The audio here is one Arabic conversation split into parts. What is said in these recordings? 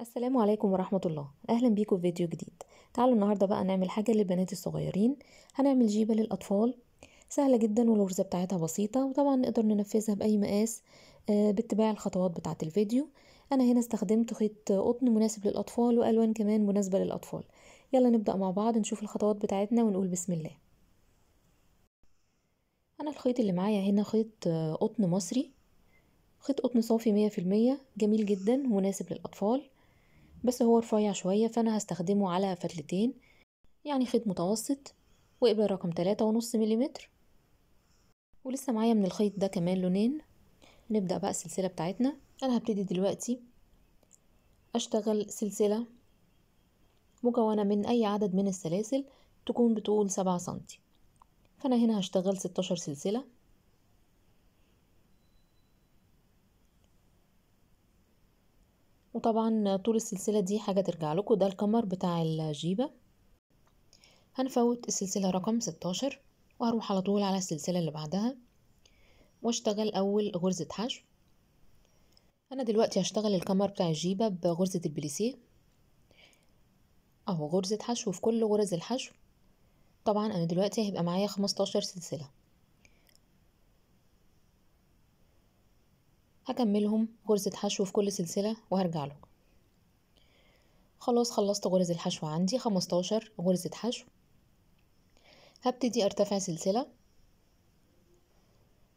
السلام عليكم ورحمة الله أهلا بيكم في فيديو جديد تعالوا النهاردة بقى نعمل حاجة للبنات الصغيرين هنعمل جيبة للأطفال سهلة جدا والغرزة بتاعتها بسيطة وطبعا نقدر ننفذها بأي مقاس آه، باتباع الخطوات بتاعة الفيديو أنا هنا استخدمت خيط قطن مناسب للأطفال وألوان كمان مناسبة للأطفال يلا نبدأ مع بعض نشوف الخطوات بتاعتنا ونقول بسم الله أنا الخيط اللي معايا هنا خيط آه، قطن مصري خيط قطن صافي مية في المية جميل جدا ومناسب للأطفال بس هو رفيع شوية فأنا هستخدمه على فتلتين يعني خيط متوسط وإبرة رقم تلاتة ونص مليمتر ولسه معايا من الخيط ده كمان لونين نبدأ بقى السلسلة بتاعتنا أنا هبتدي دلوقتي أشتغل سلسلة مكونة من أي عدد من السلاسل تكون بطول سبعة سنتي فأنا هنا هشتغل ستاشر سلسلة وطبعا طول السلسلة دي حاجة ترجع لكم ده الكمر بتاع الجيبة هنفوت السلسلة رقم 16 وهروح على طول على السلسلة اللي بعدها واشتغل أول غرزة حشو أنا دلوقتي هشتغل الكمر بتاع الجيبة بغرزة البليسيه أهو غرزة حشو في كل غرز الحشو طبعا أنا دلوقتي هيبقى معايا 15 سلسلة هكملهم غرزة حشو في كل سلسلة وهرجع لكم خلاص خلصت غرز الحشو عندي 15 غرزة حشو هبتدي ارتفع سلسلة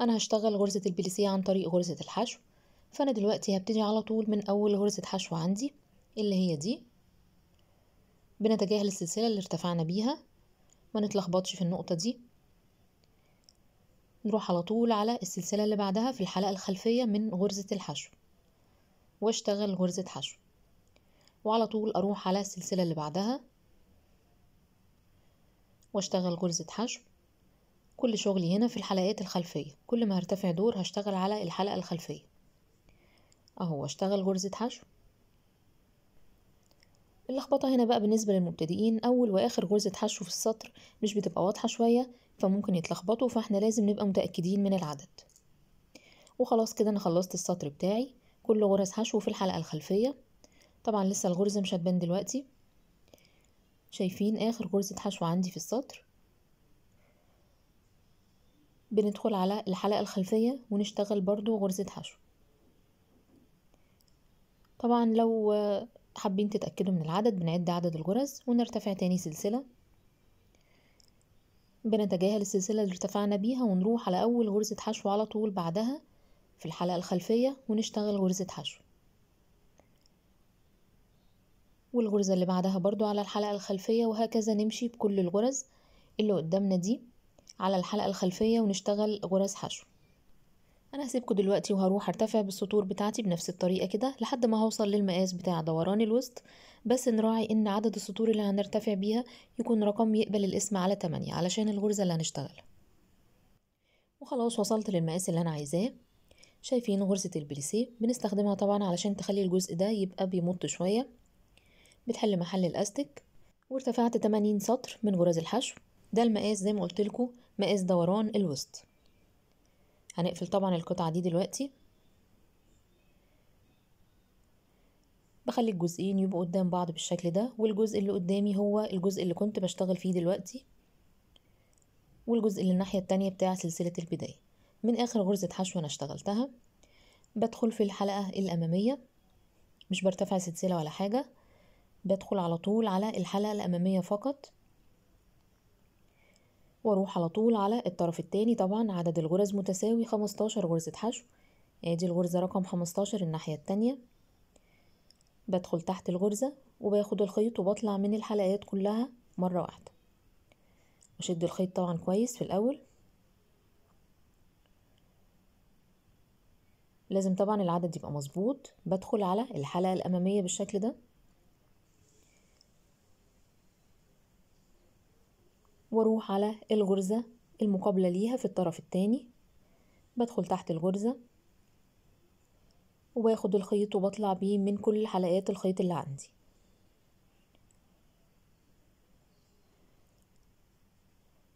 انا هشتغل غرزة البليسية عن طريق غرزة الحشو فانا دلوقتي هبتدي على طول من اول غرزة حشو عندي اللي هي دي بنتجاهل السلسلة اللي ارتفعنا بيها ما نتلخبطش في النقطة دي نروح على طول على السلسلة اللي بعدها في الحلقة الخلفية من غرزة الحشو واشتغل غرزة حشو وعلى طول أروح على السلسلة اللي بعدها واشتغل غرزة حشو كل شغلي هنا في الحلقات الخلفية كل ما هرتفع دور هشتغل على الحلقة الخلفية أهو اشتغل غرزة حشو اللخبطة هنا بقى بالنسبة للمبتدئين أول وآخر غرزة حشو في السطر مش بتبقى واضحة شوية فممكن يتلخبطوا فاحنا لازم نبقى متأكدين من العدد وخلاص كده انا خلصت السطر بتاعي كل غرز حشو في الحلقة الخلفية طبعا لسه الغرزة مش هتبان دلوقتي شايفين اخر غرزة حشو عندي في السطر بندخل على الحلقة الخلفية ونشتغل برضو غرزة حشو طبعا لو حابين تتأكدوا من العدد بنعد عدد الغرز ونرتفع تاني سلسلة بنتجاهل السلسلة اللي ارتفعنا بيها ونروح على أول غرزة حشو على طول بعدها في الحلقة الخلفية ونشتغل غرزة حشو والغرزة اللي بعدها برضو على الحلقة الخلفية وهكذا نمشي بكل الغرز اللي قدامنا دي على الحلقة الخلفية ونشتغل غرز حشو انا هسيبكم دلوقتي وهروح ارتفع بالسطور بتاعتي بنفس الطريقه كده لحد ما هوصل للمقاس بتاع دوران الوسط بس نراعي ان عدد السطور اللي هنرتفع بيها يكون رقم يقبل القسم على 8 علشان الغرزه اللي هنشتغلها وخلاص وصلت للمقاس اللي انا عايزاه شايفين غرزه البليسيه بنستخدمها طبعا علشان تخلي الجزء ده يبقى بيمط شويه بتحل محل الاستك وارتفعت 80 سطر من غرز الحشو ده المقاس زي ما قلت لكم مقاس دوران الوسط هنقفل طبعا القطعة دي دلوقتي بخلي الجزئين يبقوا قدام بعض بالشكل ده والجزء اللي قدامي هو الجزء اللي كنت بشتغل فيه دلوقتي والجزء اللي الناحية التانية بتاع سلسلة البداية من آخر غرزة حشو أنا اشتغلتها بدخل في الحلقة الأمامية مش برتفع سلسلة ولا حاجة بدخل على طول على الحلقة الأمامية فقط واروح على طول على الطرف التاني طبعا عدد الغرز متساوي 15 غرزة حشو ادي الغرزة رقم 15 الناحية التانية بدخل تحت الغرزة وباخد الخيط وبطلع من الحلقات كلها مرة واحدة بشد الخيط طبعا كويس في الأول لازم طبعا العدد يبقى مظبوط بدخل على الحلقة الأمامية بالشكل ده واروح على الغرزة المقابلة ليها في الطرف التاني بدخل تحت الغرزة وباخد الخيط وبطلع بيه من كل حلقات الخيط اللي عندي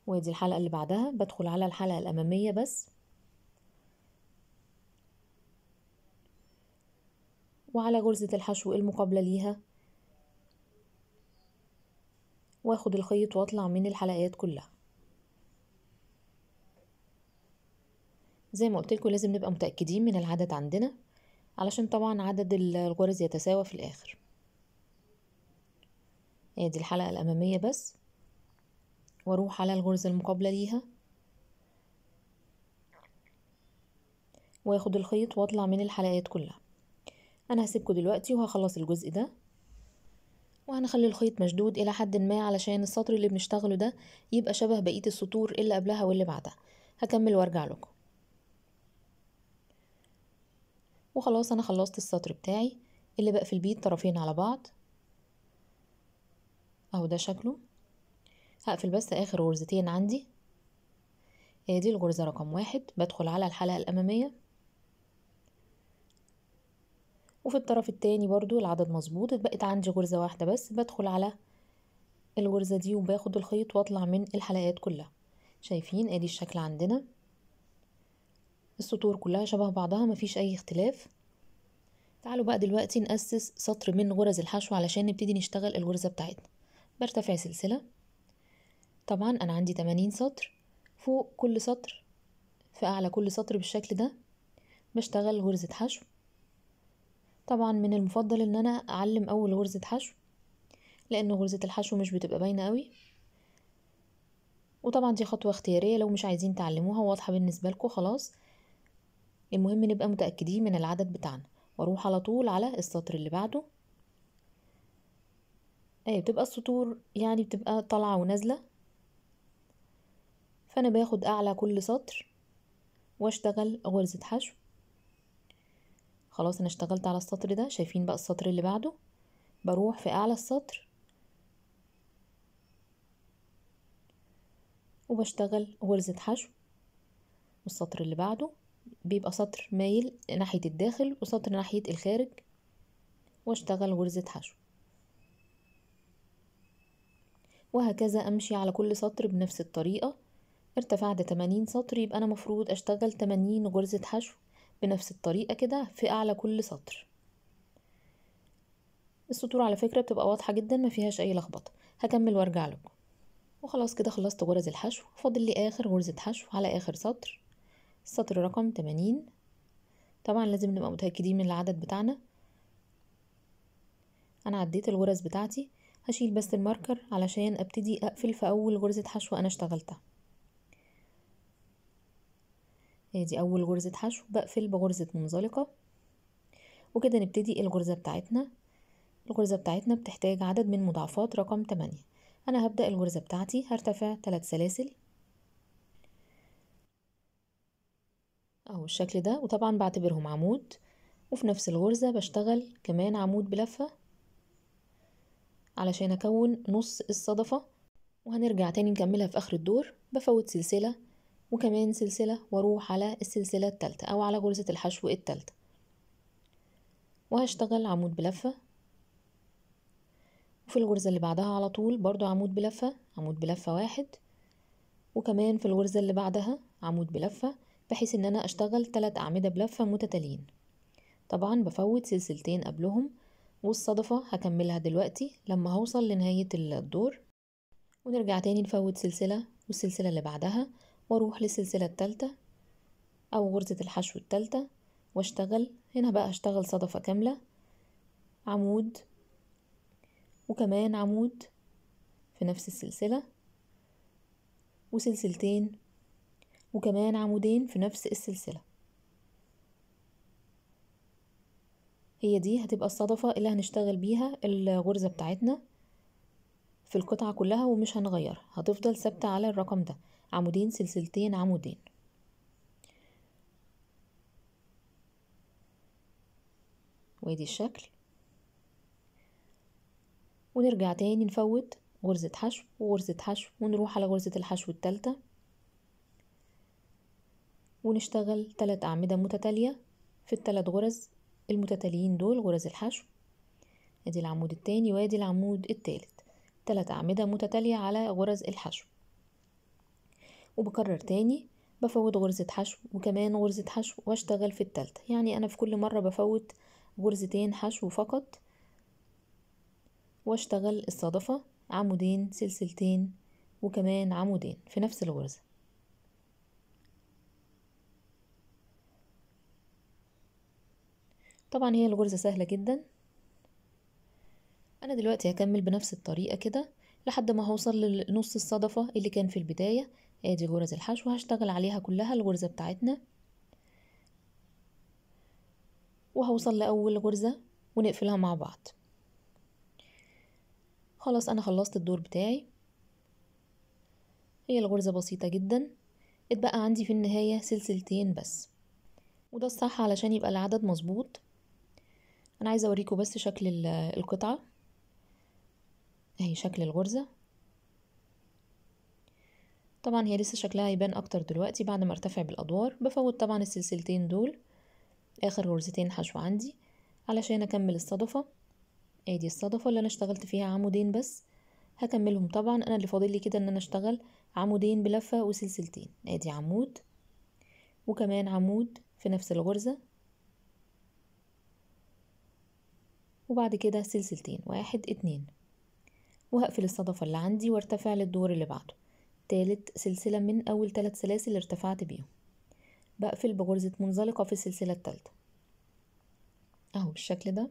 وادي الحلقة اللي بعدها بدخل على الحلقة الأمامية بس وعلى غرزة الحشو المقابلة ليها واخد الخيط واطلع من الحلقات كلها زي ما قلت لكم لازم نبقى متاكدين من العدد عندنا علشان طبعا عدد الغرز يتساوى في الاخر ادي الحلقه الاماميه بس واروح على الغرزه المقابله ليها واخد الخيط واطلع من الحلقات كلها انا هسيبكم دلوقتي وهخلص الجزء ده وهنخلي الخيط مشدود إلى حد ما علشان السطر اللي بنشتغله ده يبقى شبه بقية السطور اللي قبلها واللي بعدها هكمل وارجع لكم وخلاص أنا خلصت السطر بتاعي اللي بقفل بيه الطرفين على بعض أهو ده شكله هقفل بس آخر غرزتين عندي هي آه، دي الغرزة رقم واحد بدخل على الحلقة الأمامية وفي الطرف التاني برضو العدد مظبوط اتبقت عندي غرزة واحدة بس بدخل على الغرزة دي وباخد الخيط واطلع من الحلقات كلها شايفين ادي الشكل عندنا السطور كلها شبه بعضها مفيش اي اختلاف تعالوا بقى دلوقتي نأسس سطر من غرز الحشو علشان نبتدي نشتغل الغرزة بتاعتنا برتفع سلسلة طبعا انا عندي 80 سطر فوق كل سطر في اعلى كل سطر بالشكل ده بشتغل غرزة حشو طبعا من المفضل ان انا اعلم اول غرزة حشو لان غرزة الحشو مش بتبقى باينة قوي وطبعا دي خطوة اختيارية لو مش عايزين تعلموها واضحة بالنسبة لكم خلاص المهم نبقى متأكدين من العدد بتاعنا واروح على طول على السطر اللي بعده اي آه، بتبقى السطور يعني بتبقى طالعة ونازلة فانا باخد اعلى كل سطر واشتغل غرزة حشو خلاص انا اشتغلت على السطر ده شايفين بقى السطر اللي بعده بروح في اعلى السطر وبشتغل غرزة حشو والسطر اللي بعده بيبقى سطر مايل ناحية الداخل وسطر ناحية الخارج واشتغل غرزة حشو وهكذا امشي على كل سطر بنفس الطريقة ارتفعت 80 سطر يبقى انا مفروض اشتغل 80 غرزة حشو بنفس الطريقة كده في أعلى كل سطر السطور على فكرة بتبقى واضحة جدا ما فيهاش أي لخبطة هكمل وارجع لكم وخلاص كده خلصت غرز الحشو فاضل لي آخر غرزة حشو على آخر سطر السطر رقم 80 طبعا لازم نبقى متأكدين من العدد بتاعنا أنا عديت الغرز بتاعتي هشيل بس الماركر علشان أبتدي أقفل في أول غرزة حشو أنا اشتغلتها ادي آه، دي اول غرزة حشو بقفل بغرزة منزلقة وكده نبتدي الغرزة بتاعتنا الغرزة بتاعتنا بتحتاج عدد من مضاعفات رقم 8 انا هبدأ الغرزة بتاعتي هرتفع 3 سلاسل اهو الشكل ده وطبعا بعتبرهم عمود وفي نفس الغرزة بشتغل كمان عمود بلفة علشان اكون نص الصدفة وهنرجع تاني نكملها في اخر الدور بفوت سلسلة وكمان سلسلة واروح على السلسلة التالتة او على غرزة الحشو التالتة وهشتغل عمود بلفة وفي الغرزة اللي بعدها على طول برضو عمود بلفة عمود بلفة واحد وكمان في الغرزة اللي بعدها عمود بلفة بحيث ان انا اشتغل تلات اعمدة بلفة متتاليين طبعا بفوت سلسلتين قبلهم والصدفة هكملها دلوقتي لما هوصل لنهاية الدور ونرجع تاني نفوت سلسلة والسلسلة اللي بعدها واروح للسلسلة التالتة او غرزة الحشو التالتة واشتغل هنا بقى هشتغل صدفة كاملة عمود وكمان عمود في نفس السلسلة وسلسلتين وكمان عمودين في نفس السلسلة هي دي هتبقى الصدفة اللي هنشتغل بيها الغرزة بتاعتنا في القطعة كلها ومش هنغيرها هتفضل ثابتة على الرقم ده عمودين سلسلتين عمودين وادي الشكل ونرجع تاني نفوت غرزة حشو وغرزة حشو ونروح على غرزة الحشو التالتة ونشتغل تلات أعمدة متتالية في التلات غرز المتتاليين دول غرز الحشو ادي العمود التاني وادي العمود التالت تلات أعمدة متتالية على غرز الحشو وبكرر تاني بفوت غرزة حشو وكمان غرزة حشو واشتغل في التالتة يعني أنا في كل مرة بفوت غرزتين حشو فقط واشتغل الصدفة عمودين سلسلتين وكمان عمودين في نفس الغرزة طبعا هي الغرزة سهلة جدا أنا دلوقتي هكمل بنفس الطريقة كده لحد ما هوصل لنص الصدفة اللي كان في البداية ادي غرز الحشو هشتغل عليها كلها الغرزة بتاعتنا وهوصل لأول غرزة ونقفلها مع بعض خلاص أنا خلصت الدور بتاعي هي الغرزة بسيطة جدا اتبقى عندي في النهاية سلسلتين بس وده الصح علشان يبقى العدد مظبوط أنا عايزة أوريكم بس شكل القطعة أهي شكل الغرزة طبعا هي لسه شكلها هيبان اكتر دلوقتي بعد ما ارتفع بالادوار بفوت طبعا السلسلتين دول اخر غرزتين حشو عندي علشان اكمل الصدفة ادي الصدفة اللي انا اشتغلت فيها عمودين بس هكملهم طبعا انا اللي فاضل لي كده ان انا اشتغل عمودين بلفة وسلسلتين ادي عمود وكمان عمود في نفس الغرزة وبعد كده سلسلتين واحد اتنين وهقفل الصدفة اللي عندي وارتفع للدور اللي بعده تالت سلسلة من أول تلات سلاسل ارتفعت بيهم بقفل بغرزة منزلقة في السلسلة التالتة أهو بالشكل ده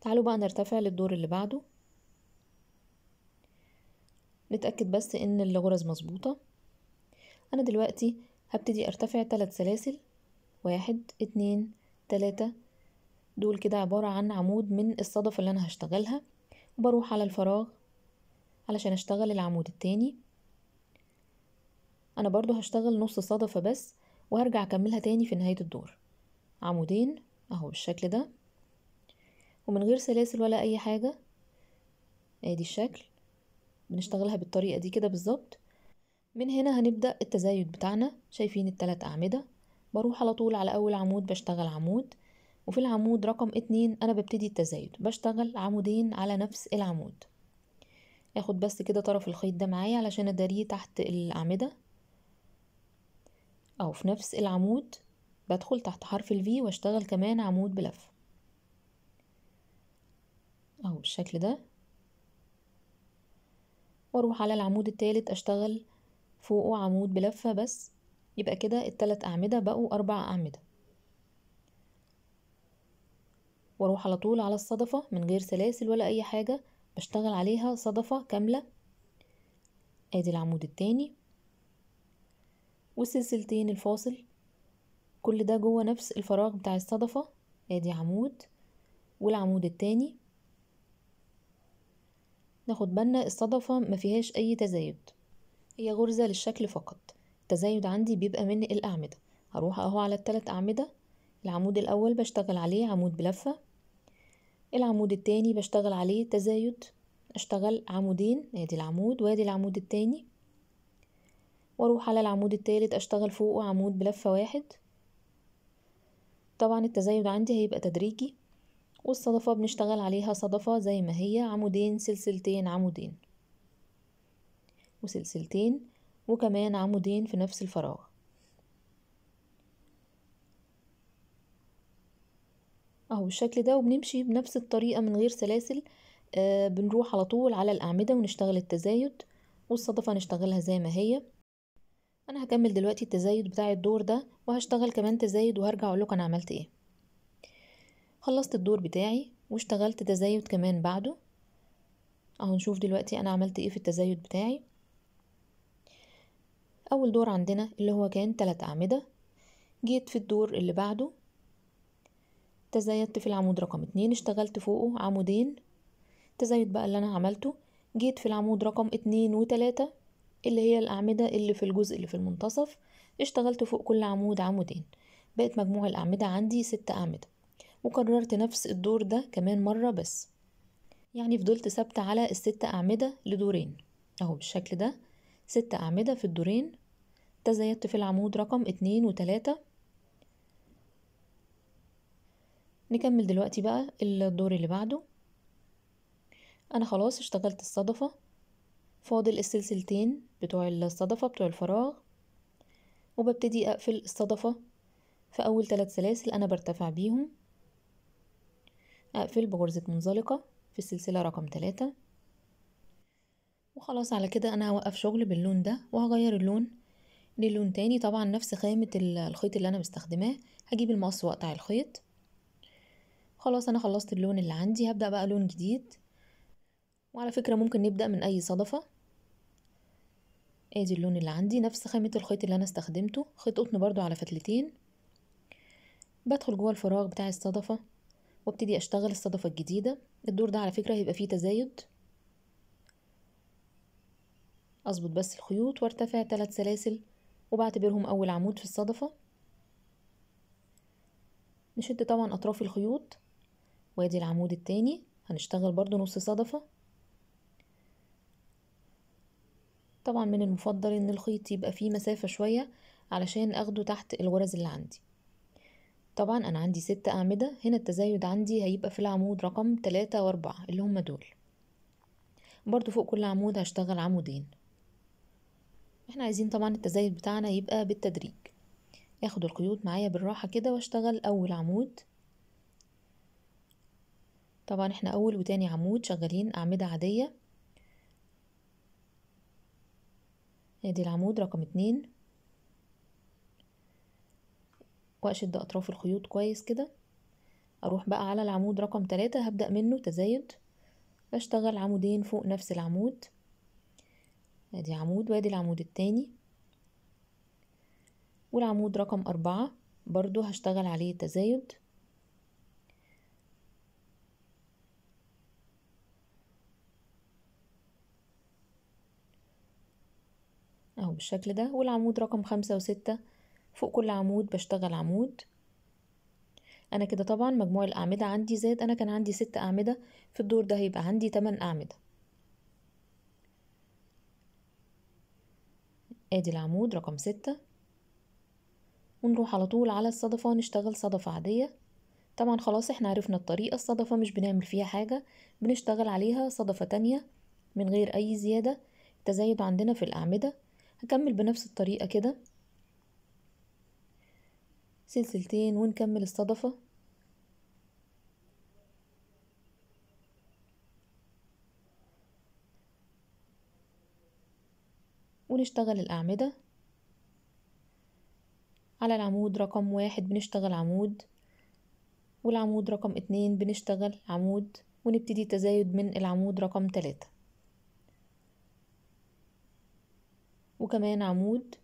تعالوا بقى نرتفع للدور اللي بعده نتأكد بس إن الغرز مظبوطة أنا دلوقتي هبتدي أرتفع تلات سلاسل واحد اتنين تلاتة دول كده عبارة عن عمود من الصدف اللي أنا هشتغلها وبروح على الفراغ علشان اشتغل العمود التاني انا برضو هشتغل نص صدفة بس وهرجع اكملها تاني في نهاية الدور عمودين اهو بالشكل ده ومن غير سلاسل ولا اي حاجة ادي الشكل بنشتغلها بالطريقة دي كده بالظبط من هنا هنبدأ التزايد بتاعنا شايفين التلات أعمدة بروح على طول على أول عمود بشتغل عمود وفي العمود رقم اتنين أنا ببتدي التزايد بشتغل عمودين على نفس العمود هاخد بس كده طرف الخيط ده معايا علشان اداريه تحت الاعمده او في نفس العمود بدخل تحت حرف الفي واشتغل كمان عمود بلف اهو بالشكل ده واروح على العمود التالت اشتغل فوقه عمود بلفه بس يبقى كده التلات اعمده بقوا اربع اعمده واروح على طول على الصدفه من غير سلاسل ولا اي حاجه بشتغل عليها صدفة كاملة ادي العمود التاني والسلسلتين الفاصل كل ده جوه نفس الفراغ بتاع الصدفة ادي عمود والعمود التاني ناخد بالنا الصدفة مفيهاش أي تزايد هي غرزة للشكل فقط التزايد عندي بيبقى من الأعمدة هروح أهو على التلات أعمدة العمود الأول بشتغل عليه عمود بلفة إيه العمود التاني بشتغل عليه تزايد اشتغل عمودين ادي العمود وادي العمود التاني واروح على العمود التالت اشتغل فوقه عمود بلفة واحد طبعا التزايد عندي هيبقى تدريجي والصدفة بنشتغل عليها صدفة زي ما هي عمودين سلسلتين عمودين وسلسلتين وكمان عمودين في نفس الفراغ اهو بالشكل ده وبنمشي بنفس الطريقة من غير سلاسل آه بنروح على طول على الأعمدة ونشتغل التزايد والصدفة نشتغلها زي ما هي أنا هكمل دلوقتي التزايد بتاع الدور ده وهشتغل كمان تزايد وهرجع أقولك أنا عملت ايه خلصت الدور بتاعي واشتغلت تزايد كمان بعده اهو نشوف دلوقتي أنا عملت ايه في التزايد بتاعي أول دور عندنا اللي هو كان تلات أعمدة جيت في الدور اللي بعده تزايدت في العمود رقم اتنين اشتغلت فوقه عمودين تزايد بقى اللي انا عملته جيت في العمود رقم اتنين وتلاتة اللي هي الأعمدة اللي في الجزء اللي في المنتصف اشتغلت فوق كل عمود عمودين بقت مجموع الأعمدة عندي ست أعمدة وكررت نفس الدور ده كمان مرة بس يعني فضلت ثابتة على الست أعمدة لدورين أهو بالشكل ده ست أعمدة في الدورين تزايدت في العمود رقم اتنين وتلاتة نكمل دلوقتي بقى الدور اللي بعده انا خلاص اشتغلت الصدفة فاضل السلسلتين بتوع الصدفة بتوع الفراغ وببتدي اقفل الصدفة في اول ثلاث سلاسل انا برتفع بيهم اقفل بغرزة منزلقة في السلسلة رقم ثلاثة وخلاص على كده انا هوقف شغل باللون ده وهغير اللون للون تاني طبعا نفس خامة الخيط اللي انا مستخدماه هجيب المقص واقطع الخيط خلاص انا خلصت اللون اللي عندي هبدأ بقى لون جديد وعلى فكرة ممكن نبدأ من اي صدفة ادي اللون اللي عندي نفس خامة الخيط اللي انا استخدمته خيط قطن برضو على فتلتين بدخل جوه الفراغ بتاع الصدفة وابتدي اشتغل الصدفة الجديدة الدور ده على فكرة هيبقى فيه تزايد اظبط بس الخيوط وارتفع ثلاث سلاسل وبعتبرهم اول عمود في الصدفة نشد طبعا اطراف الخيوط وادي العمود التاني هنشتغل برضو نص صدفة طبعا من المفضل ان الخيط يبقى فيه مسافة شوية علشان اخده تحت الغرز اللي عندي طبعا انا عندي ست اعمدة هنا التزايد عندي هيبقى في العمود رقم تلاتة واربعة اللي هما دول برضو فوق كل عمود هشتغل عمودين احنا عايزين طبعا التزايد بتاعنا يبقى بالتدريج اخد الخيوط معايا بالراحة كده واشتغل اول عمود طبعا احنا اول وتاني عمود شغالين اعمدة عادية ادي العمود رقم اتنين واشد اطراف الخيوط كويس كده اروح بقى على العمود رقم تلاتة هبدأ منه تزايد اشتغل عمودين فوق نفس العمود ادي عمود وادي العمود التاني والعمود رقم أربعة برضو هشتغل عليه تزايد بالشكل ده والعمود رقم خمسة وستة فوق كل عمود بشتغل عمود أنا كده طبعا مجموع الأعمدة عندي زاد أنا كان عندي ست أعمدة في الدور ده هيبقى عندي تمن أعمدة ادي العمود رقم ستة ونروح على طول على الصدفة نشتغل صدفة عادية طبعا خلاص احنا عرفنا الطريقة الصدفة مش بنعمل فيها حاجة بنشتغل عليها صدفة تانية من غير أي زيادة تزايد عندنا في الأعمدة هكمل بنفس الطريقة كده سلسلتين ونكمل الصدفة ونشتغل الأعمدة على العمود رقم واحد بنشتغل عمود والعمود رقم اتنين بنشتغل عمود ونبتدي تزايد من العمود رقم تلاتة وكمان عمود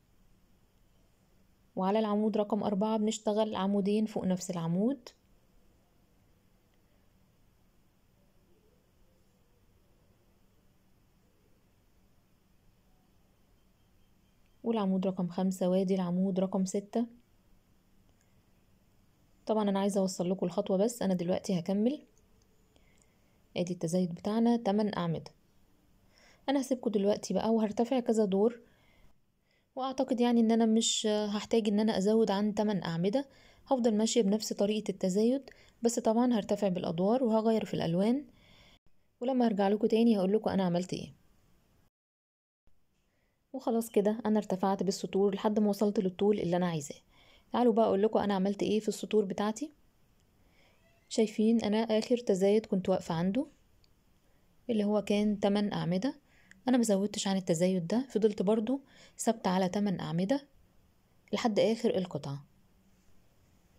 وعلى العمود رقم أربعة بنشتغل عمودين فوق نفس العمود والعمود رقم خمسة وادي العمود رقم ستة طبعا أنا عايزة أوصل لكم الخطوة بس أنا دلوقتي هكمل ادي التزايد بتاعنا تمن أعمدة أنا هسيبكم دلوقتي بقى وهرتفع كذا دور واعتقد يعني ان انا مش هحتاج ان انا ازود عن 8 اعمدة هفضل ماشية بنفس طريقة التزايد بس طبعا هرتفع بالادوار وهغير في الالوان ولما هرجع لكم تاني هقول لكم انا عملت ايه وخلاص كده انا ارتفعت بالسطور لحد ما وصلت للطول اللي انا عايزاه تعالوا بقى اقول لكم انا عملت ايه في السطور بتاعتي شايفين انا اخر تزايد كنت واقفه عنده اللي هو كان 8 اعمده أنا مزودتش عن التزايد ده فضلت برضو ثابتة على تمن أعمدة لحد آخر القطعة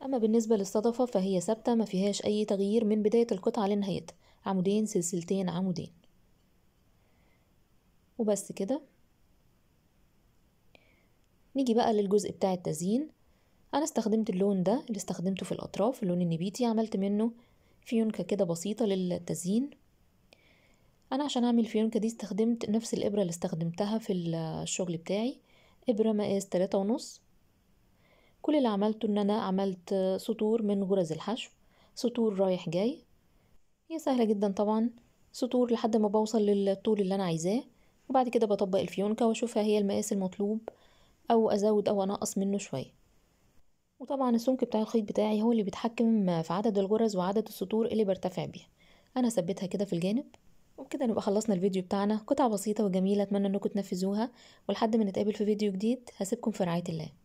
أما بالنسبة للصدفة فهي ثابتة ما فيهاش أي تغيير من بداية القطعة لنهايتها عمودين سلسلتين عمودين وبس كده نيجي بقى للجزء بتاع التزيين أنا استخدمت اللون ده اللي استخدمته في الأطراف اللون النبيتي عملت منه فيونكة كده بسيطة للتزيين انا عشان اعمل فيونكة دي استخدمت نفس الابرة اللي استخدمتها في الشغل بتاعي ابرة مقاس تلاتة ونص كل اللي عملته ان انا عملت سطور من غرز الحشو سطور رايح جاي هي سهلة جدا طبعا سطور لحد ما بوصل للطول اللي انا عايزاه وبعد كده بطبق الفيونكة واشوفها هي المقاس المطلوب او ازود او انقص منه شوية وطبعا السمك بتاع الخيط بتاعي هو اللي بيتحكم في عدد الغرز وعدد السطور اللي برتفع بيها انا ثبتها كده في الجانب وبكده نبقى خلصنا الفيديو بتاعنا قطعة بسيطة وجميلة أتمنى أنكم تنفذوها ولحد ما نتقابل في فيديو جديد هسيبكم في رعاية الله